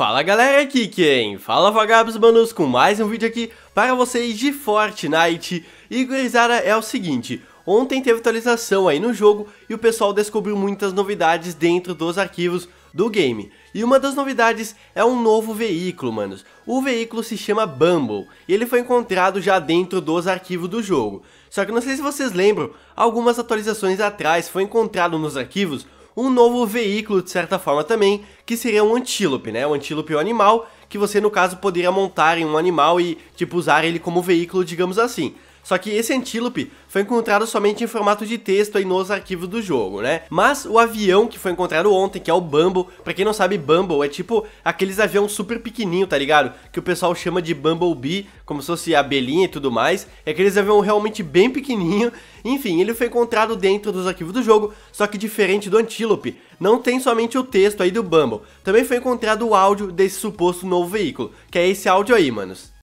Fala galera, aqui quem? Fala vagabos manos com mais um vídeo aqui para vocês de Fortnite E gurizada, é o seguinte, ontem teve atualização aí no jogo e o pessoal descobriu muitas novidades dentro dos arquivos do game E uma das novidades é um novo veículo, manos O veículo se chama Bumble e ele foi encontrado já dentro dos arquivos do jogo Só que não sei se vocês lembram, algumas atualizações atrás foi encontrado nos arquivos um novo veículo, de certa forma também, que seria um antílope, né? O antílope é um animal que você, no caso, poderia montar em um animal e, tipo, usar ele como veículo, digamos assim. Só que esse antílope foi encontrado somente em formato de texto aí nos arquivos do jogo, né? Mas o avião que foi encontrado ontem, que é o Bumble, pra quem não sabe, Bumble é tipo aqueles aviões super pequenininho, tá ligado? Que o pessoal chama de Bumblebee, como se fosse abelhinha e tudo mais. É aqueles aviões realmente bem pequenininho. Enfim, ele foi encontrado dentro dos arquivos do jogo, só que diferente do antílope, não tem somente o texto aí do Bumble. Também foi encontrado o áudio desse suposto novo veículo, que é esse áudio aí, manos.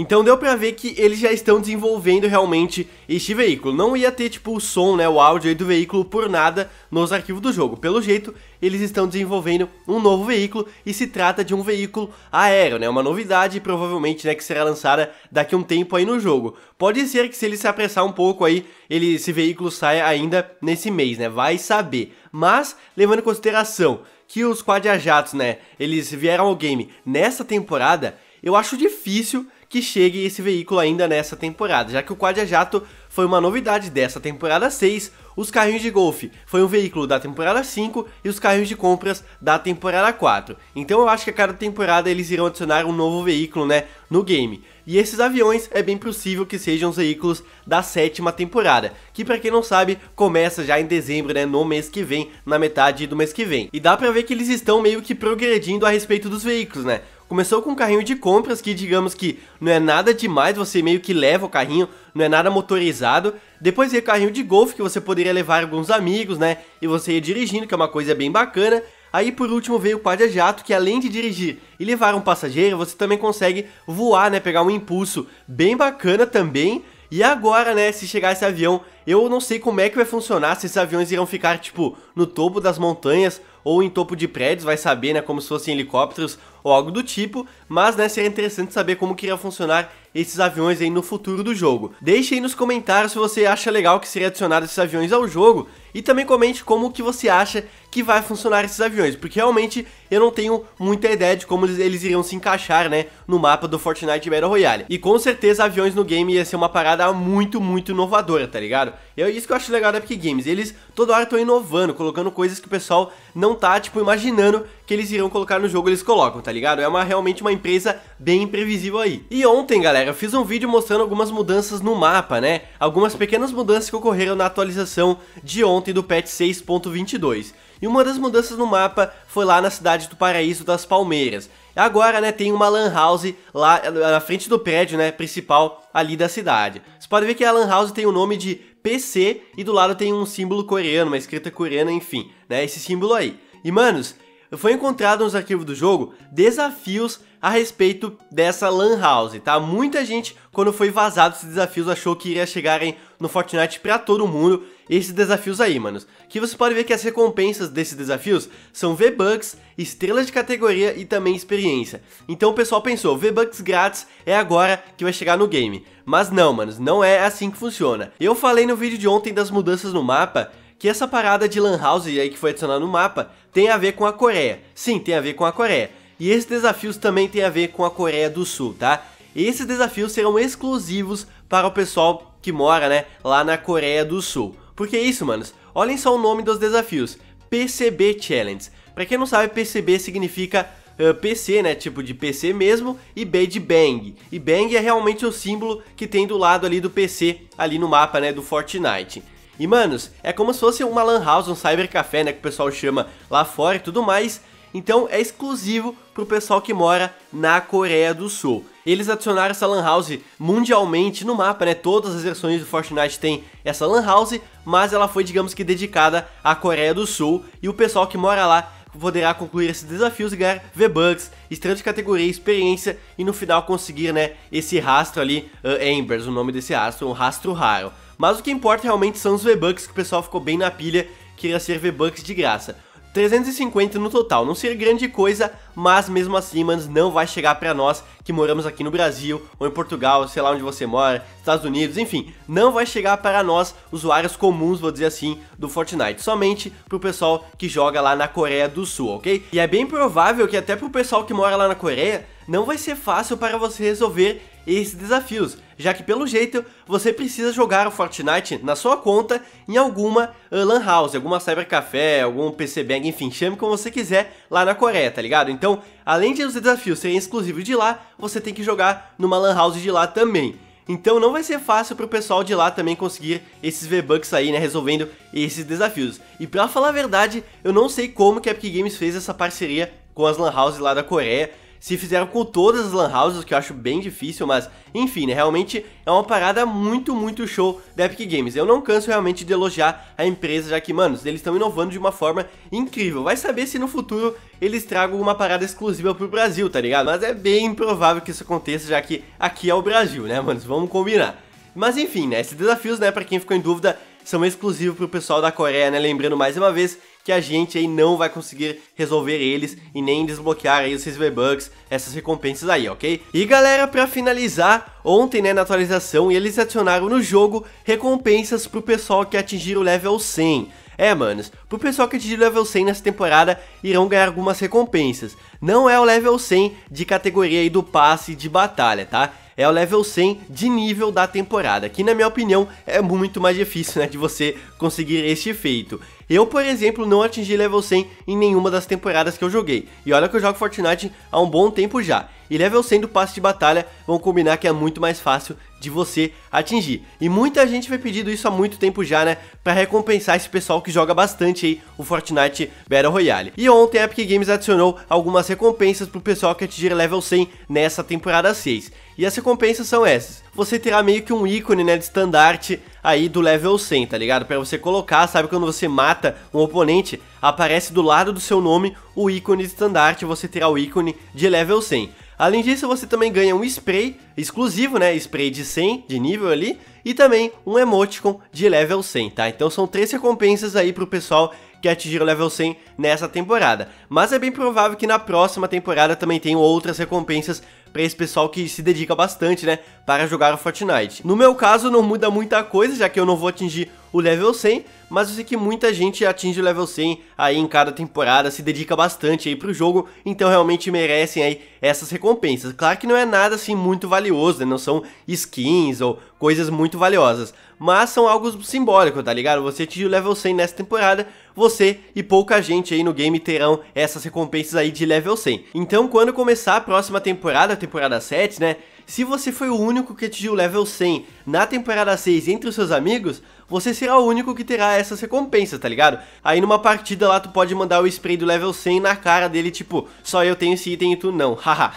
Então deu pra ver que eles já estão desenvolvendo realmente este veículo. Não ia ter tipo o som, né, o áudio do veículo por nada nos arquivos do jogo. Pelo jeito, eles estão desenvolvendo um novo veículo e se trata de um veículo aéreo, né? Uma novidade provavelmente, né, que será lançada daqui a um tempo aí no jogo. Pode ser que se ele se apressar um pouco aí, ele esse veículo saia ainda nesse mês, né? Vai saber. Mas levando em consideração que os Jatos, né, eles vieram ao game nessa temporada, eu acho difícil que chegue esse veículo ainda nessa temporada, já que o Quadra Jato foi uma novidade dessa temporada 6, os carrinhos de golfe foi um veículo da temporada 5 e os carrinhos de compras da temporada 4. Então eu acho que a cada temporada eles irão adicionar um novo veículo, né, no game. E esses aviões é bem possível que sejam os veículos da sétima temporada, que para quem não sabe, começa já em dezembro, né, no mês que vem, na metade do mês que vem. E dá pra ver que eles estão meio que progredindo a respeito dos veículos, né? Começou com um carrinho de compras que digamos que não é nada demais, você meio que leva o carrinho, não é nada motorizado. Depois veio carrinho de golfe que você poderia levar alguns amigos, né? E você ia dirigindo, que é uma coisa bem bacana. Aí por último veio o Padre Jato, que além de dirigir e levar um passageiro, você também consegue voar, né, pegar um impulso bem bacana também. E agora, né, se chegar esse avião, eu não sei como é que vai funcionar, se esses aviões irão ficar tipo no topo das montanhas ou em topo de prédios, vai saber, né, como se fossem helicópteros ou algo do tipo, mas né, seria interessante saber como que iria funcionar esses aviões aí no futuro do jogo. Deixe aí nos comentários se você acha legal que seria adicionado esses aviões ao jogo e também comente como que você acha que vai funcionar esses aviões, porque realmente eu não tenho muita ideia de como eles, iriam se encaixar, né, no mapa do Fortnite Battle Royale. E com certeza aviões no game ia ser uma parada muito, muito inovadora, tá ligado? E é isso que eu acho legal da Epic Games, eles toda hora estão inovando, colocando coisas que o pessoal não tá, tipo, imaginando que eles irão colocar no jogo, eles colocam, tá ligado? É uma realmente uma empresa bem imprevisível aí. E ontem, galera, eu fiz um vídeo mostrando algumas mudanças no mapa, né? Algumas pequenas mudanças que ocorreram na atualização de ontem do patch 6.22. E uma das mudanças no mapa foi lá na cidade do Paraíso das Palmeiras. Agora, né, tem uma lan house lá na frente do prédio, né, principal ali da cidade. Você pode ver que a lan house tem o nome de PC e do lado tem um símbolo coreano, uma escrita coreana, enfim, né, esse símbolo aí. E, manos, foi encontrado nos arquivos do jogo desafios a respeito dessa Lan House, tá? Muita gente, quando foi vazado esses desafios, achou que iria chegarem no Fortnite pra todo mundo esses desafios aí, manos. Que você pode ver que as recompensas desses desafios são V-Bucks, estrelas de categoria e também experiência. Então o pessoal pensou, V-Bucks grátis é agora que vai chegar no game. Mas não, manos, não é assim que funciona. Eu falei no vídeo de ontem das mudanças no mapa que essa parada de Lan House aí que foi adicionada no mapa tem a ver com a Coreia. Sim, tem a ver com a Coreia. E esses desafios também tem a ver com a Coreia do Sul, tá? Esses desafios serão exclusivos para o pessoal que mora, né, lá na Coreia do Sul. Porque é isso, manos. Olhem só o nome dos desafios. PCB Challenge. Para quem não sabe, PCB significa uh, eh, PC, né, tipo de PC mesmo, e B de Bang. E Bang é realmente o símbolo que tem do lado ali do PC, ali no mapa, né, do Fortnite. E, manos, é como se fosse uma lan house, um cybercafé, né, que o pessoal chama lá fora e tudo mais. Então é exclusivo pro pessoal que mora na Coreia do Sul. Eles adicionaram essa lan house mundialmente no mapa, né? Todas as versões do Fortnite tem essa lan house, mas ela foi, digamos que, dedicada à Coreia do Sul e o pessoal que mora lá poderá concluir esses desafios e ganhar V-Bucks, estreia de categoria, experiência e no final conseguir, né, esse rastro ali, uh, Embers, o nome desse rastro, um rastro raro. Mas o que importa realmente são os V-Bucks, que o pessoal ficou bem na pilha, queria ser V-Bucks de graça. 350 no total, não seria grande coisa, mas mesmo assim, mano, não vai chegar para nós que moramos aqui no Brasil ou em Portugal, sei lá onde você mora, Estados Unidos, enfim, não vai chegar para nós, usuários comuns, vou dizer assim, do Fortnite, somente pro pessoal que joga lá na Coreia do Sul, ok? E é bem provável que até pro pessoal que mora lá na Coreia, não vai ser fácil para você resolver esses desafios, já que pelo jeito você precisa jogar o Fortnite na sua conta em alguma eh, lan house, alguma cybercafé, algum PC Bang, enfim, chame como você quiser lá na Coreia, tá ligado? Então, além de os desafios serem exclusivos de lá, você tem que jogar numa lan house de lá também. Então não vai ser fácil pro pessoal de lá também conseguir esses V-Bucks aí, né, resolvendo esses desafios. E pra falar a verdade, eu não sei como que a Epic Games fez essa parceria com as lan houses lá da Coreia, se fizeram com todas as lan houses, que eu acho bem difícil, mas enfim, né, realmente é uma parada muito, muito show da Epic Games. Eu não canso realmente de elogiar a empresa, já que, mano, eles estão inovando de uma forma incrível. Vai saber se no futuro eles tragam uma parada exclusiva pro Brasil, tá ligado? Mas é bem improvável que isso aconteça, já que aqui é o Brasil, né, mano? Vamos combinar. Mas enfim, né, esses desafios, né, pra quem ficou em dúvida, são exclusivos para o pessoal da Coreia, né? Lembrando mais uma vez que a gente aí não vai conseguir resolver eles e nem desbloquear aí esses V-Bucks, essas recompensas aí, ok? E galera, para finalizar, ontem né, na atualização eles adicionaram no jogo recompensas pro pessoal que atingir o level 100. É, manos, pro pessoal que atingir o level 100 nessa temporada, irão ganhar algumas recompensas. Não é o level 100 de categoria aí do passe de batalha, tá? é o level 100 de nível da temporada, que na minha opinião é muito mais difícil né, de você conseguir este efeito. Eu, por exemplo, não atingi level 100 em nenhuma das temporadas que eu joguei, e olha que eu jogo Fortnite há um bom tempo já e level 100 do passe de batalha, vamos combinar que é muito mais fácil de você atingir. E muita gente vai pedindo isso há muito tempo já, né, para recompensar esse pessoal que joga bastante aí o Fortnite Battle Royale. E ontem a Epic Games adicionou algumas recompensas pro pessoal que atingir level 100 nessa temporada 6. E as recompensas são essas. Você terá meio que um ícone, né, de estandarte aí do level 100, tá ligado? Para você colocar, sabe quando você mata um oponente, aparece do lado do seu nome o ícone de estandarte, você terá o ícone de level 100. Além disso, você também ganha um spray exclusivo, né? Spray de 100 de nível ali e também um emoticon de level 100, tá? Então são três recompensas aí pro pessoal que atingir o level 100 nessa temporada. Mas é bem provável que na próxima temporada também tenham outras recompensas para esse pessoal que se dedica bastante, né, para jogar o Fortnite. No meu caso não muda muita coisa, já que eu não vou atingir o level 100, mas eu sei que muita gente atinge o level 100 aí em cada temporada, se dedica bastante aí pro jogo, então realmente merecem aí essas recompensas. Claro que não é nada assim muito valioso, né? não são skins ou coisas muito valiosas, mas são algo simbólico, tá ligado? Você atinge o level 100 nessa temporada, você e pouca gente aí no game terão essas recompensas aí de level 100. Então quando começar a próxima temporada, temporada 7, né? Se você foi o único que atingiu o level 100 na temporada 6 entre os seus amigos, você será o único que terá essas recompensas, tá ligado? Aí numa partida lá tu pode mandar o spray do level 100 na cara dele, tipo, só eu tenho esse item e tu não, haha.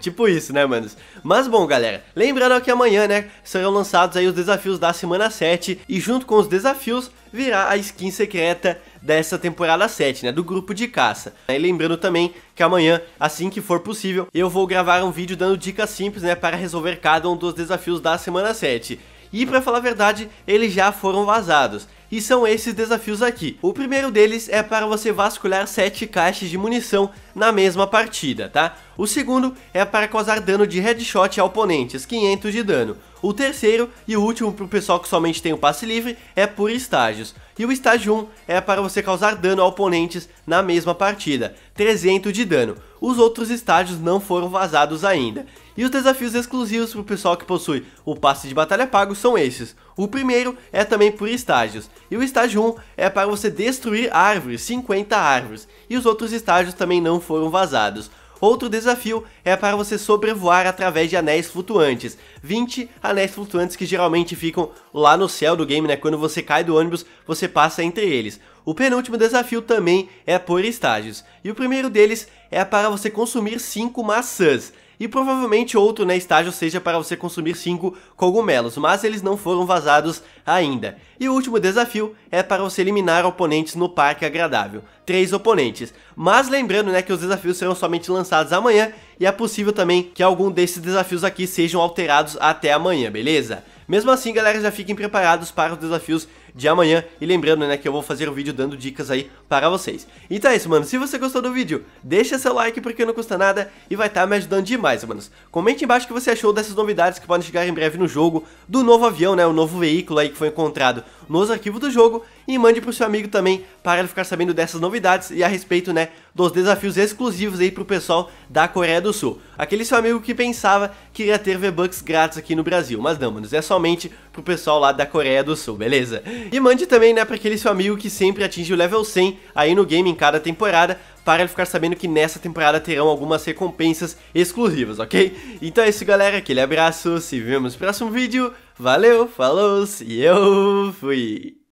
tipo isso, né, manos? Mas bom, galera, lembrando que amanhã, né, serão lançados aí os desafios da semana 7 e junto com os desafios virá a skin secreta dessa temporada 7, né, do grupo de caça. E lembrando também que amanhã, assim que for possível, eu vou gravar um vídeo dando dicas simples, né, para resolver cada um dos desafios da semana 7 e para falar a verdade, eles já foram vazados. E são esses desafios aqui. O primeiro deles é para você vasculhar 7 caixas de munição na mesma partida, tá? O segundo é para causar dano de headshot a oponentes, 500 de dano. O terceiro e o último para o pessoal que somente tem o passe livre é por estágios. E o estágio 1 é para você causar dano a oponentes na mesma partida, 300 de dano. Os outros estágios não foram vazados ainda. E os desafios exclusivos para o pessoal que possui o passe de batalha pago são esses. O primeiro é também por estágios, e o estágio 1 é para você destruir árvores, 50 árvores, e os outros estágios também não foram vazados. Outro desafio é para você sobrevoar através de anéis flutuantes. 20 anéis flutuantes que geralmente ficam lá no céu do game, né? Quando você cai do ônibus, você passa entre eles. O penúltimo desafio também é por estágios. E o primeiro deles é para você consumir 5 maçãs e provavelmente outro né, estágio seja para você consumir 5 cogumelos, mas eles não foram vazados ainda. E o último desafio é para você eliminar oponentes no parque agradável, 3 oponentes. Mas lembrando né, que os desafios serão somente lançados amanhã e é possível também que algum desses desafios aqui sejam alterados até amanhã, beleza? Mesmo assim, galera, já fiquem preparados para os desafios de amanhã. E lembrando, né, que eu vou fazer o um vídeo dando dicas aí para vocês. Então é isso, mano. Se você gostou do vídeo, deixa seu like porque não custa nada e vai estar tá me ajudando demais, mano Comente embaixo o que você achou dessas novidades que podem chegar em breve no jogo, do novo avião, né, o novo veículo aí que foi encontrado nos arquivos do jogo e mande pro seu amigo também para ele ficar sabendo dessas novidades e a respeito, né, dos desafios exclusivos aí pro pessoal da Coreia do Sul. Aquele seu amigo que pensava que iria ter V-Bucks grátis aqui no Brasil, mas não, mano é somente pro pessoal lá da Coreia do Sul, beleza? E mande também, né, pra aquele seu amigo que sempre atinge o level 100 aí no game em cada temporada, para ele ficar sabendo que nessa temporada terão algumas recompensas exclusivas, ok? Então é isso, galera. Aquele abraço, se vemos no próximo vídeo. Valeu, falou e eu fui!